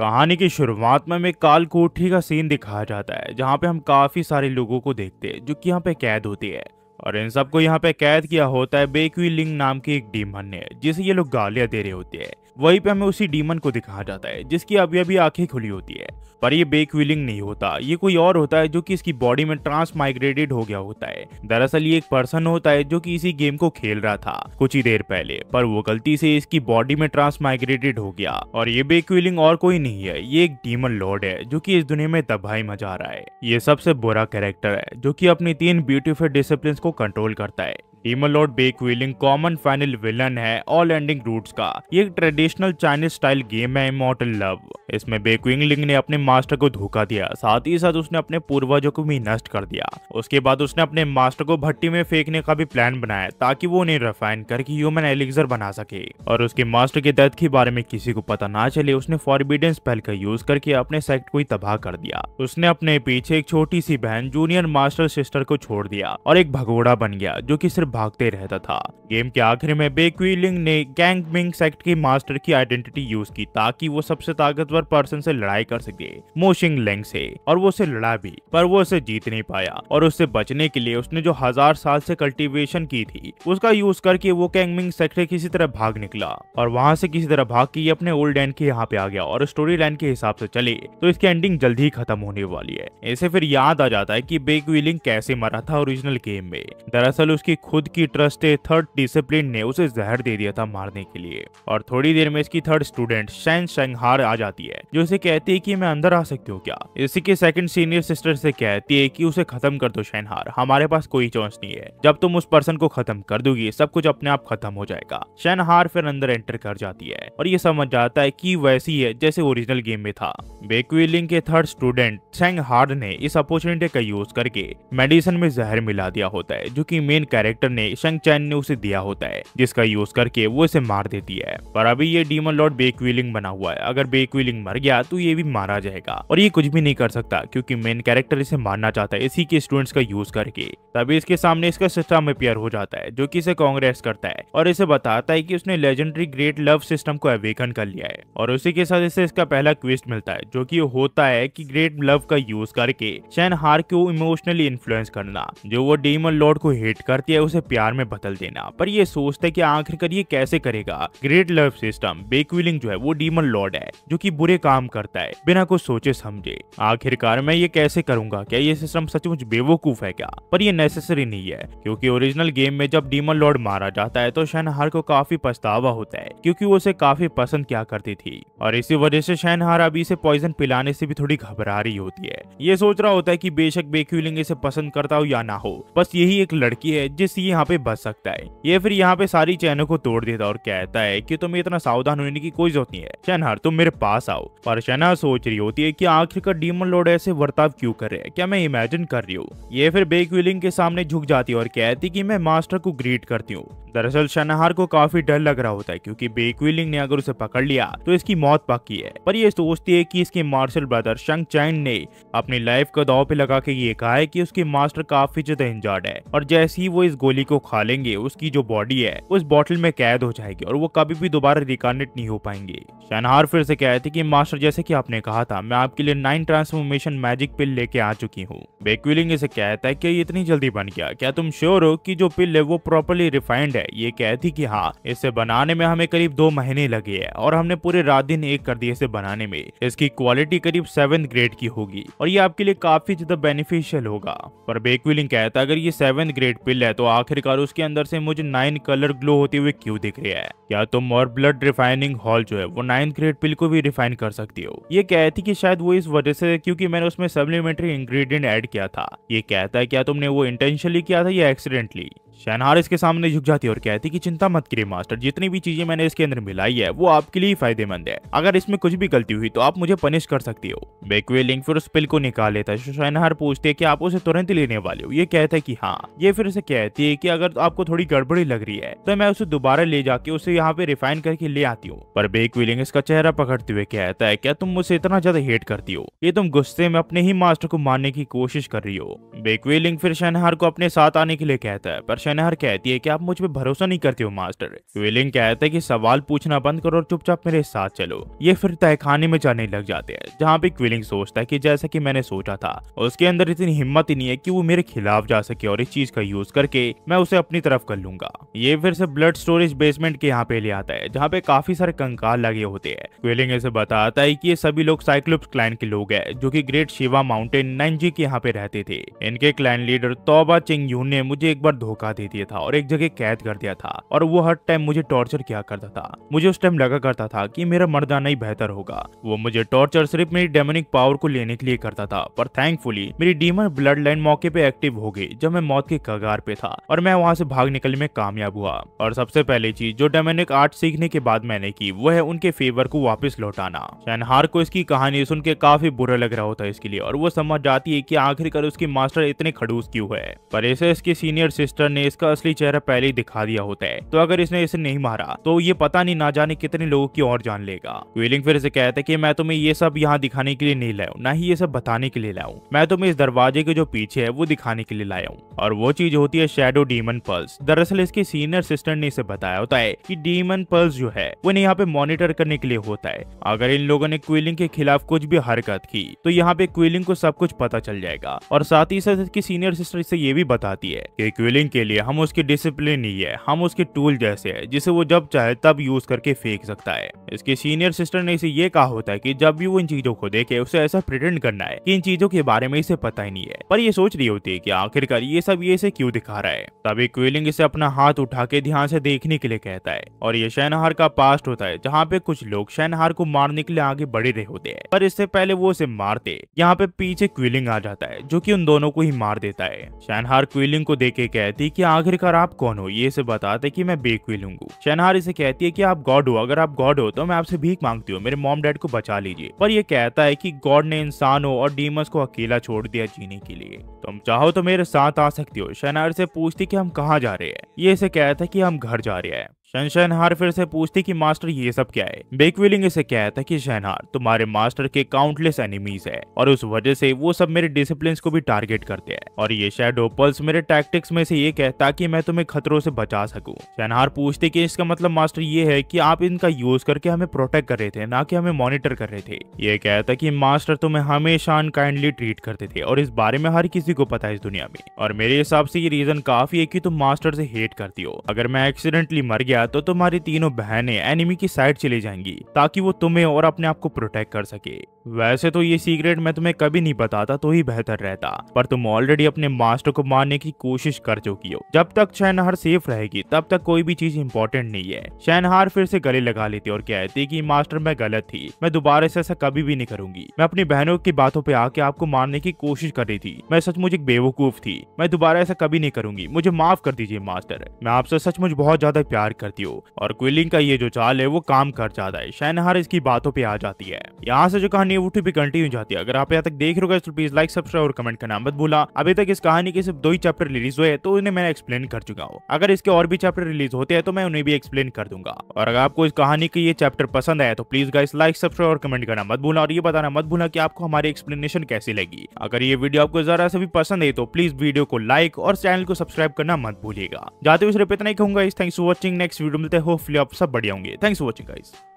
कहानी की शुरुआत में हमें काल कोठी का सीन दिखाया जाता है जहाँ पे हम काफी सारे लोगों को देखते हैं जो कि यहाँ पे कैद होती है और इन सबको यहाँ पे कैद किया होता है बेकवी लिंग नाम की एक डीमन ने जिसे ये लोग गालियां दे रहे होते हैं वहीं पे हमें उसी डीमन को दिखाया जाता है जिसकी अभी अभी आंखें खुली होती है पर ये बेकविलिंग नहीं होता ये कोई और होता है जो कि इसकी बॉडी में ट्रांस माइग्रेटेड हो गया होता है दरअसल ये एक पर्सन होता है जो कि इसी गेम को खेल रहा था कुछ ही देर पहले पर वो गलती से इसकी बॉडी में ट्रांस माइग्रेटेड हो गया और ये बेकविलिंग और कोई नहीं है ये एक डीमन लॉर्ड है जो की इस दुनिया में तबाही मचा रहा है ये सबसे बुरा कैरेक्टर है जो की अपनी तीन ब्यूटीफुल डिसिप्लिन को कंट्रोल करता है हिमलोड बेक कॉमन फाइनल विलन है ऑल एंडिंग रूट्स का ये एक ट्रेडिशनल चाइनीज स्टाइल गेम है इमोटल लव इसमें बेकविंग लिंग ने अपने मास्टर को धोखा दिया साथ ही साथ उसने अपने पूर्वजों को भी नष्ट कर दिया उसके बाद उसने अपने मास्टर को भट्टी में फेंकने का भी प्लान बनाया ताकि वो उन्हें रिफाइन करके ह्यूमन एलिगर बना सके और उसके मास्टर के डेथ के बारे में किसी को पता ना चले उसने फॉरबिडन स्पेल का यूज करके अपने सेक्ट को ही तबाह कर दिया उसने अपने पीछे एक छोटी सी बहन जूनियर मास्टर सिस्टर को छोड़ दिया और एक भगोड़ा बन गया जो की सिर्फ भागते रहता था गेम के आखिर में बेक्वीलिंग ने गैंग मिंग सेक्ट के मास्टर की आइडेंटिटी यूज की ताकि वो सबसे ताकतवर पर्सन से लड़ाई कर सके मोशिंग लेंग से और वो उसे लड़ा भी पर वो उसे जीत नहीं पाया और उससे बचने के लिए उसने जो हजार साल से कल्टीवेशन की थी उसका यूज करके वो मिंग सेक्ट किसी तरह भाग निकला और वहाँ से किसी तरह भाग के अपने ओल्ड एंड के यहाँ पे आ गया और स्टोरी लाइन के हिसाब से चले तो इसकी एंडिंग जल्द ही खत्म होने वाली है ऐसे फिर याद आ जाता है की बेकविलिंग कैसे मरा था ओरिजिनल गेम में दरअसल उसकी खुद खुद की ट्रस्टे थर्ड डिसिप्लिन ने उसे जहर दे दिया था मारने के लिए और थोड़ी देर में इसकी थर्ड स्टूडेंट शैन शंगहार आ जाती है जो उसे कहती है कि मैं अंदर आ सकती हूँ क्या इसी के सेकंड सीनियर सिस्टर से कहती है कि उसे खत्म कर दो शैनहार हमारे पास कोई चांस नहीं है जब तुम उस पर्सन को खत्म कर दोगी सब कुछ अपने आप खत्म हो जाएगा शैनहार फिर अंदर एंटर कर जाती है और ये समझ जाता है की वैसी है जैसे ओरिजिनल गेम में था बेकविलिंग के थर्ड स्टूडेंट सेंग हार्ड ने इस अपॉर्चुनिटी का यूज करके मेडिसिन में जहर मिला दिया होता है जो कि मेन कैरेक्टर ने शंग चैन ने उसे दिया होता है जिसका यूज करके वो इसे मार देती है पर अभी ये डीमन लॉर्ड बेक्विलिंग बना हुआ है अगर बेकविलिंग मर गया तो ये भी मारा जाएगा और ये कुछ भी नहीं कर सकता क्यूँकी मेन कैरेक्टर इसे मारना चाहता है इसी के स्टूडेंट्स का यूज करके तभी इसके सामने इसका सिस्टम अपेयर हो जाता है जो की इसे कांग्रेस करता है और इसे बताता है की उसने लेजेंडरी ग्रेट लव सिस्टम को अवेकन कर लिया है और उसी के साथ इसे इसका पहला क्विस्ट मिलता है जो कि होता है कि ग्रेट लव का यूज करके हार को इमोशनली इन्फ्लुएंस करना जो वो डेमन लॉर्ड को हेट करती है उसे प्यार में बदल देना पर ये सोचते है कि आखिरकार ये कैसे करेगा ग्रेट लव सिस्टम बेकविलिंग जो है वो डीमन लॉर्ड है जो की बुरे काम करता है बिना कुछ सोचे समझे आखिरकार मैं ये कैसे करूंगा क्या ये सिस्टम सचमुच बेवकूफ है क्या पर ये नेसेसरी नहीं है क्योंकि ओरिजिनल गेम में जब डीमन लॉर्ड मारा जाता है तो हार को काफी पछतावा होता है क्योंकि वो उसे काफी पसंद क्या करती थी और इसी वजह से हार अभी पॉइजन पिलाने से भी थोड़ी घबरा रही होती है ये सोच रहा होता है की बेशक बेक्यूलिंग इसे पसंद करता हो या ना हो बस यही एक लड़की है जिससे यहाँ पे बच सकता है ये फिर यहाँ पे सारी चैनों को तोड़ देता और कहता है की तुम्हें इतना सावधान होने की कोई जरूरत नहीं है शनहर तुम मेरे पास आओ पर शनहर सोच रही होती है की आखिरकार डीमन लोड ऐसे बर्ताव क्यूँ कर रहे हैं क्या मैं इमेजिन कर रही हूँ ये फिर बेक्यूलिंग के सामने झुक जाती है और कहती की मैं मास्टर को ग्रीट करती हूँ दरअसल शनहार को काफी डर लग रहा होता है क्योंकि बेकविलिंग ने अगर उसे पकड़ लिया तो इसकी मौत पक्की है पर यह सोचती है कि इसके मार्शल ब्रदर शंग चैन ने अपनी लाइफ का दाव पे लगा के ये कहा है कि उसके मास्टर काफी ज्यादा इंजर्ड है और जैसे ही वो इस गोली को खा लेंगे उसकी जो बॉडी है उस बॉटल में कैद हो जाएगी और वो कभी भी दोबारा रिकानेट नहीं हो पाएंगे शनहार फिर से कहते की मास्टर जैसे की आपने कहा था मैं आपके लिए नाइन ट्रांसफॉर्मेशन मैजिक पिल लेके आ चुकी हूँ बेकविलिंग इसे कहता है की इतनी जल्दी बन गया क्या तुम श्योर हो की जो पिल है वो प्रॉपरली रिफाइंड है ये कहती कि हाँ इसे बनाने में हमें करीब दो महीने लगे है और हमने पूरे रात दिन एक कर दिए इसे बनाने में इसकी क्वालिटी करीब सेवन ग्रेड की होगी और ये आपके लिए काफी ज्यादा बेनिफिशियल होगा पर बेकविलिंग कहता है अगर ये सेवन ग्रेड पिल है तो आखिरकार उसके अंदर से मुझे नाइन कलर ग्लो होते हुए क्यों दिख रही है क्या तुम तो और ब्लड रिफाइनिंग हॉल जो है वो नाइन्थ ग्रेड पिल को भी रिफाइन कर सकती हो ये कहती कि शायद वो इस वजह से क्योंकि मैंने उसमें सप्लीमेंट्री इंग्रेडिएंट ऐड किया था ये कहता है क्या तुमने वो इंटेंशनली किया था या एक्सीडेंटली शहनहार इसके सामने झुक जाती है और कहती कि चिंता मत करिए मास्टर जितनी भी चीजें मैंने इसके अंदर मिलाई है वो आपके लिए फायदेमंद है अगर इसमें कुछ भी गलती हुई तो आप मुझे पनिश कर सकती हो बेकवे लिंक फिर उस पिल को निकाल लेता है शहनहार पूछती है की आप उसे तुरंत लेने वाले हो ये कहता है की हाँ ये फिर उसे कहती है की अगर आपको थोड़ी गड़बड़ी लग रही है तो मैं उसे दोबारा ले जाके उसे यहाँ पे रिफाइन करके ले आती हूँ पर बेक लिंग इसका चेहरा पकड़ते हुए कहता है क्या तुम मुझे इतना ज्यादा हेट करती हो ये तुम गुस्से में अपने ही मास्टर को मारने की कोशिश कर रही हो बेकवे लिंग फिर शहनहार को अपने साथ आने के लिए कहता है पर शनहर कहती है कि आप मुझ पर भरोसा नहीं करते हो मास्टर विलिंग कहते हैं कि सवाल पूछना बंद करो और चुपचाप मेरे साथ चलो ये फिर तहखाने में जाने लग जाते हैं जहाँ पे क्विलिंग सोचता है कि जैसा कि मैंने सोचा था उसके अंदर इतनी हिम्मत ही नहीं है कि वो मेरे खिलाफ जा सके और इस चीज का यूज करके मैं उसे अपनी तरफ कर लूंगा ये फिर से ब्लड स्टोरेज बेसमेंट के यहाँ पे ले आता है जहाँ पे काफी सारे कंकाल लगे होते हैं क्विलिंग इसे बताता है की ये सभी लोग साइक्लोप क्लाइन के लोग है जो की ग्रेट शिवा माउंटेन जी के यहाँ पे रहते थे इनके क्लाइन लीडर तोबा चिंग यून ने मुझे एक बार धोखा दे दिया था और एक जगह कैद कर दिया था और वो हर टाइम मुझे टॉर्चर किया करता था मुझे उस टाइम लगा करता था कि मेरा जाना ही बेहतर होगा वो मुझे टॉर्चर सिर्फ मेरी डेमोनिक पावर को लेने के लिए करता था पर थैंकफुली मेरी डीमन ब्लड लाइन मौके पे एक्टिव हो गई जब मैं मौत के कगार पे था और मैं वहाँ से भाग निकलने में कामयाब हुआ और सबसे पहली चीज जो डेमोनिक आर्ट सीखने के बाद मैंने की वो है उनके फेवर को वापस लौटाना शनहार को इसकी कहानी सुन के काफी बुरा लग रहा होता है इसके लिए और वो समझ जाती है की आखिरकार उसकी मास्टर इतने खड़ूस क्यूँ है पर ऐसे इसके सीनियर सिस्टर ने ने इसका असली चेहरा पहले ही दिखा दिया होता है तो अगर इसने इसे नहीं मारा तो ये पता नहीं ना जाने कितने लोगों की और जान लेगा क्विलिंग फिर से कहते की मैं तुम्हें ये सब यहाँ दिखाने के लिए नहीं लाऊ ना ही ये सब बताने के लिए लाऊ मैं तुम्हें इस दरवाजे के जो पीछे है वो दिखाने के लिए लाया हूँ और वो चीज होती है शेडो डीमन पल्स दरअसल इसके सीनियर असिस्टेंट ने इसे बताया होता है की डीमन पल्स जो है वो यहाँ पे मॉनिटर करने के लिए होता है अगर इन लोगों ने क्विलिंग के खिलाफ कुछ भी हरकत की तो यहाँ पे क्विलिंग को सब कुछ पता चल जाएगा और साथ ही साथ इसकी सीनियर सिस्टर इसे ये भी बताती है की क्विलिंग के लिए हम उसकी डिसिप्लिन ही है हम उसके टूल जैसे है जिसे वो जब चाहे तब यूज करके फेंक सकता है इसके सीनियर सिस्टर ने इसे ये कहा होता है की जब भी वो इन चीजों को देखे उसे ऐसा प्रिटेंड करना है की इन चीजों के बारे में इसे पता ही नहीं है पर ये सोच रही होती है की आखिरकार ये सब ये इसे क्यूँ दिखा रहा है तभी क्विलिंग इसे अपना हाथ उठा के ध्यान से देखने के लिए कहता है और ये शहनहार का पास्ट होता है जहाँ पे कुछ लोग शहनहार को मारने के लिए आगे बढ़े रहे होते हैं पर इससे पहले वो उसे मारते यहाँ पे पीछे क्विलिंग आ जाता है जो की उन दोनों को ही मार देता है शहनहार क्विलिंग को के कहती की कि आखिरकार आप कौन हो ये से बताते कि मैं बेकविल हूँ शनहार इसे कहती है कि आप गॉड हो अगर आप गॉड हो तो मैं आपसे भीख मांगती हूँ मेरे मॉम डैड को बचा लीजिए पर ये कहता है कि गॉड ने इंसान हो और डीमस को अकेला छोड़ दिया जीने के लिए तुम चाहो तो मेरे साथ आ सकती हो शनहार से पूछती की हम कहाँ जा रहे हैं ये इसे कहता है की हम घर जा रहे हैं शनशनहार फिर से पूछती कि मास्टर ये सब क्या है बेकविलिंग इसे कहता कि शहनहार तुम्हारे मास्टर के काउंटलेस एनिमीज है और उस वजह से वो सब मेरे डिसिप्लिन को भी टारगेट करते हैं और ये शेडो पल्स मेरे टैक्टिक्स में से एक है ताकि मैं तुम्हें खतरों से बचा सकूं शहनहार पूछते कि इसका मतलब मास्टर ये है की आप इनका यूज करके हमें प्रोटेक्ट कर रहे थे ना कि हमें मॉनिटर कर रहे थे ये कहता की मास्टर तुम्हें हमेशा अनकाइंडली ट्रीट करते थे और इस बारे में हर किसी को पता है इस दुनिया में और मेरे हिसाब से ये रीजन काफी है की तुम मास्टर से हेट करती हो अगर मैं एक्सीडेंटली मर गया गया तो तुम्हारी तीनों बहनें एनिमी की साइड चली जाएंगी ताकि वो तुम्हें और अपने आप को प्रोटेक्ट कर सके वैसे तो ये सीक्रेट मैं तुम्हें कभी नहीं बताता तो ही बेहतर रहता पर तुम ऑलरेडी अपने मास्टर को मारने की कोशिश कर चुकी हो जब तक शहनहार सेफ रहेगी तब तक कोई भी चीज इम्पोर्टेंट नहीं है शहनहार फिर से गले लगा लेती और कहती कि मास्टर मैं गलत थी मैं दोबारा से ऐसा कभी भी नहीं करूंगी मैं अपनी बहनों की बातों पे आके आपको मारने की कोशिश कर रही थी मैं सचमुच एक बेवकूफ थी मैं दोबारा ऐसा कभी नहीं करूंगी मुझे माफ कर दीजिए मास्टर मैं आपसे सचमुच बहुत ज्यादा प्यार करती हूँ और क्विलिंग का ये जो चाल है वो काम कर जाता है शहनहार इसकी बातों पे आ जाती है यहाँ से जो कहानी वो भी कंटिन्यू जाती है अगर आप यहाँ तक देख रहे हो तो प्लीज लाइक सब्सक्राइब और कमेंट करना मत भूला अभी तक इस कहानी के सिर्फ दो ही चैप्टर रिलीज हुए तो उन्हें मैंने एक्सप्लेन कर चुका हूँ अगर इसके और भी चैप्टर रिलीज होते हैं तो मैं उन्हें भी एक्सप्लेन कर दूंगा और अगर आपको इस कहानी के ये चैप्टर पसंद आया तो प्लीज गाइस लाइक सब्सक्राइब और कमेंट करना मत भूला और ये बताना मत भूला की आपको हमारी एक्सप्लेनेशन कैसी लगी अगर ये वीडियो आपको जरा से भी पसंद है तो प्लीज वीडियो को लाइक और चैनल को सब्सक्राइब करना मत भूलिएगा जाते हुए सिर्फ इतना ही कहूंगा इस thanks for watching next video मिलते हो होपफुली आप सब बढ़िया होंगे थैंक्स फॉर वॉचिंग गाइस